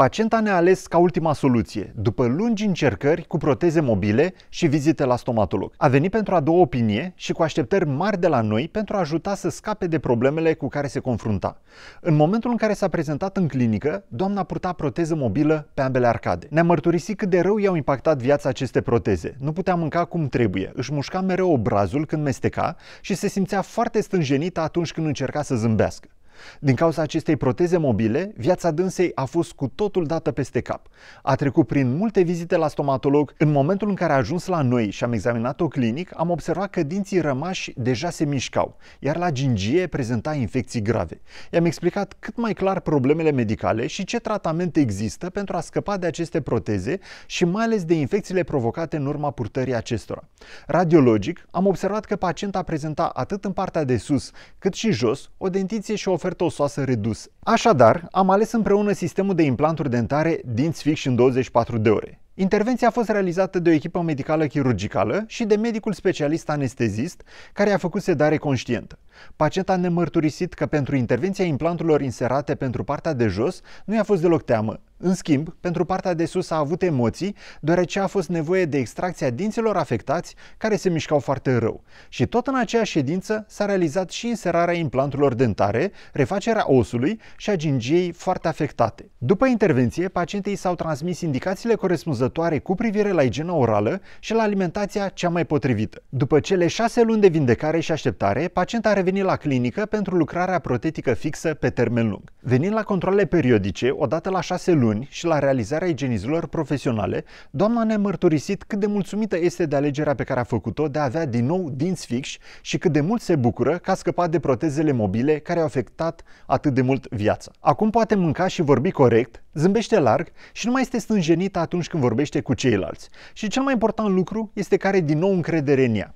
Pacienta ne-a ales ca ultima soluție, după lungi încercări cu proteze mobile și vizite la stomatolog. A venit pentru a doua opinie și cu așteptări mari de la noi pentru a ajuta să scape de problemele cu care se confrunta. În momentul în care s-a prezentat în clinică, doamna purta proteză mobilă pe ambele arcade. Ne-a mărturisit cât de rău i-au impactat viața aceste proteze. Nu putea mânca cum trebuie, își mușca mereu obrazul când mesteca și se simțea foarte stânjenită atunci când încerca să zâmbească. Din cauza acestei proteze mobile, viața dânsei a fost cu totul dată peste cap. A trecut prin multe vizite la stomatolog. În momentul în care a ajuns la noi și am examinat-o clinic, am observat că dinții rămași deja se mișcau, iar la gingie prezenta infecții grave. I-am explicat cât mai clar problemele medicale și ce tratamente există pentru a scăpa de aceste proteze și mai ales de infecțiile provocate în urma purtării acestora. Radiologic, am observat că pacienta prezenta atât în partea de sus cât și jos o dentiție și o ofertă osoasă redus. Așadar, am ales împreună sistemul de implanturi dentare dinți fix în 24 de ore. Intervenția a fost realizată de o echipă medicală chirurgicală și de medicul specialist anestezist care a făcut sedare conștientă. Pacienta ne-a mărturisit că pentru intervenția implanturilor inserate pentru partea de jos nu i-a fost deloc teamă. În schimb, pentru partea de sus a avut emoții, deoarece a fost nevoie de extracția dinților afectați, care se mișcau foarte rău. Și tot în aceeași ședință s-a realizat și inserarea implanturilor dentare, refacerea osului și a gingiei foarte afectate. După intervenție, pacienții s-au transmis indicațiile corespunzătoare cu privire la igiena orală și la alimentația cea mai potrivită. După cele șase luni de vindecare și așteptare, pacienta a revenit la clinică pentru lucrarea protetică fixă pe termen lung. Venind la controle periodice, odată la șase luni, luni și la realizarea igienizilor profesionale, doamna ne-a mărturisit cât de mulțumită este de alegerea pe care a făcut-o de a avea din nou dinți fixi și cât de mult se bucură că a scăpat de protezele mobile care au afectat atât de mult viața. Acum poate mânca și vorbi corect, zâmbește larg și nu mai este stânjenită atunci când vorbește cu ceilalți. Și cel mai important lucru este că are din nou încredere în ea.